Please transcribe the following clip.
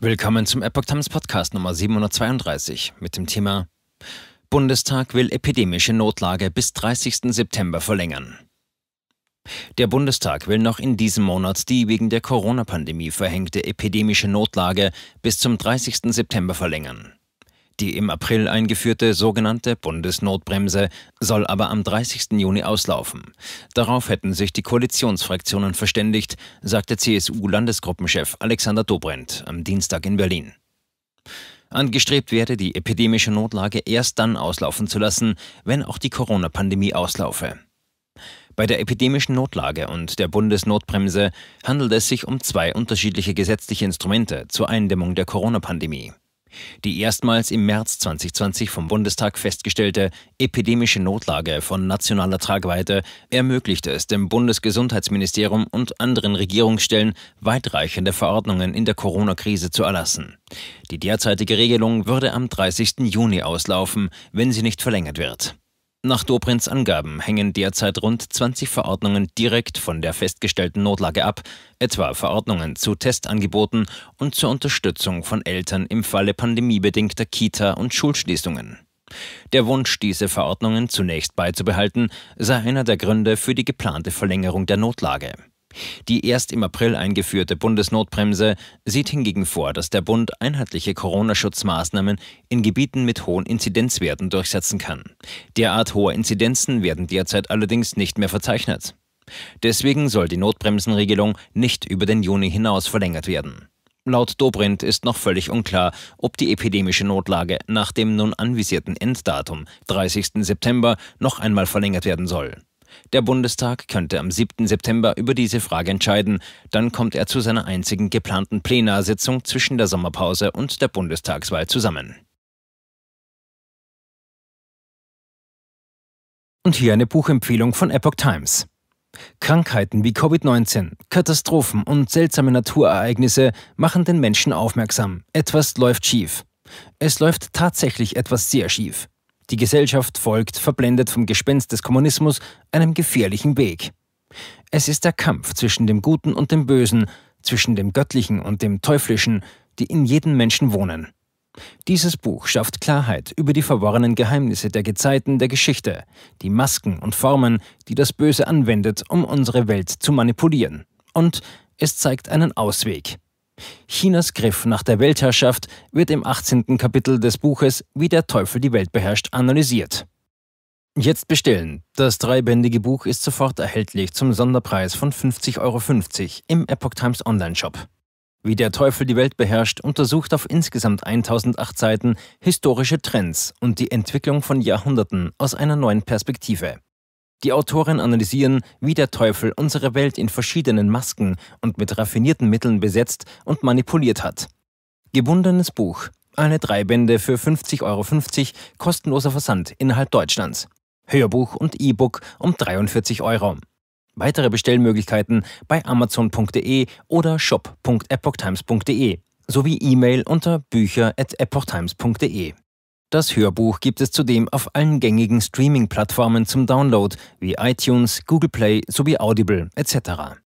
Willkommen zum Epoch Times Podcast Nummer 732 mit dem Thema Bundestag will epidemische Notlage bis 30. September verlängern. Der Bundestag will noch in diesem Monat die wegen der Corona-Pandemie verhängte epidemische Notlage bis zum 30. September verlängern. Die im April eingeführte sogenannte Bundesnotbremse soll aber am 30. Juni auslaufen. Darauf hätten sich die Koalitionsfraktionen verständigt, sagte CSU-Landesgruppenchef Alexander Dobrindt am Dienstag in Berlin. Angestrebt werde, die epidemische Notlage erst dann auslaufen zu lassen, wenn auch die Corona-Pandemie auslaufe. Bei der epidemischen Notlage und der Bundesnotbremse handelt es sich um zwei unterschiedliche gesetzliche Instrumente zur Eindämmung der Corona-Pandemie. Die erstmals im März 2020 vom Bundestag festgestellte epidemische Notlage von nationaler Tragweite ermöglichte es dem Bundesgesundheitsministerium und anderen Regierungsstellen, weitreichende Verordnungen in der Corona-Krise zu erlassen. Die derzeitige Regelung würde am 30. Juni auslaufen, wenn sie nicht verlängert wird. Nach Dobrins Angaben hängen derzeit rund 20 Verordnungen direkt von der festgestellten Notlage ab, etwa Verordnungen zu Testangeboten und zur Unterstützung von Eltern im Falle pandemiebedingter Kita- und Schulschließungen. Der Wunsch, diese Verordnungen zunächst beizubehalten, sei einer der Gründe für die geplante Verlängerung der Notlage. Die erst im April eingeführte Bundesnotbremse sieht hingegen vor, dass der Bund einheitliche Corona-Schutzmaßnahmen in Gebieten mit hohen Inzidenzwerten durchsetzen kann. Derart hohe Inzidenzen werden derzeit allerdings nicht mehr verzeichnet. Deswegen soll die Notbremsenregelung nicht über den Juni hinaus verlängert werden. Laut Dobrindt ist noch völlig unklar, ob die epidemische Notlage nach dem nun anvisierten Enddatum 30. September noch einmal verlängert werden soll. Der Bundestag könnte am 7. September über diese Frage entscheiden. Dann kommt er zu seiner einzigen geplanten Plenarsitzung zwischen der Sommerpause und der Bundestagswahl zusammen. Und hier eine Buchempfehlung von Epoch Times. Krankheiten wie Covid-19, Katastrophen und seltsame Naturereignisse machen den Menschen aufmerksam. Etwas läuft schief. Es läuft tatsächlich etwas sehr schief. Die Gesellschaft folgt, verblendet vom Gespenst des Kommunismus, einem gefährlichen Weg. Es ist der Kampf zwischen dem Guten und dem Bösen, zwischen dem Göttlichen und dem Teuflischen, die in jedem Menschen wohnen. Dieses Buch schafft Klarheit über die verworrenen Geheimnisse der Gezeiten der Geschichte, die Masken und Formen, die das Böse anwendet, um unsere Welt zu manipulieren. Und es zeigt einen Ausweg, Chinas Griff nach der Weltherrschaft wird im 18. Kapitel des Buches Wie der Teufel die Welt beherrscht analysiert. Jetzt bestellen. Das dreibändige Buch ist sofort erhältlich zum Sonderpreis von 50,50 Euro im Epoch Times Online-Shop. Wie der Teufel die Welt beherrscht, untersucht auf insgesamt 1008 Seiten historische Trends und die Entwicklung von Jahrhunderten aus einer neuen Perspektive. Die Autoren analysieren, wie der Teufel unsere Welt in verschiedenen Masken und mit raffinierten Mitteln besetzt und manipuliert hat. Gebundenes Buch. Alle drei Bände für 50,50 Euro, kostenloser Versand innerhalb Deutschlands. Hörbuch und E-Book um 43 Euro. Weitere Bestellmöglichkeiten bei amazon.de oder shop.epochtimes.de sowie E-Mail unter bücher.epochtimes.de. Das Hörbuch gibt es zudem auf allen gängigen Streaming-Plattformen zum Download wie iTunes, Google Play sowie Audible etc.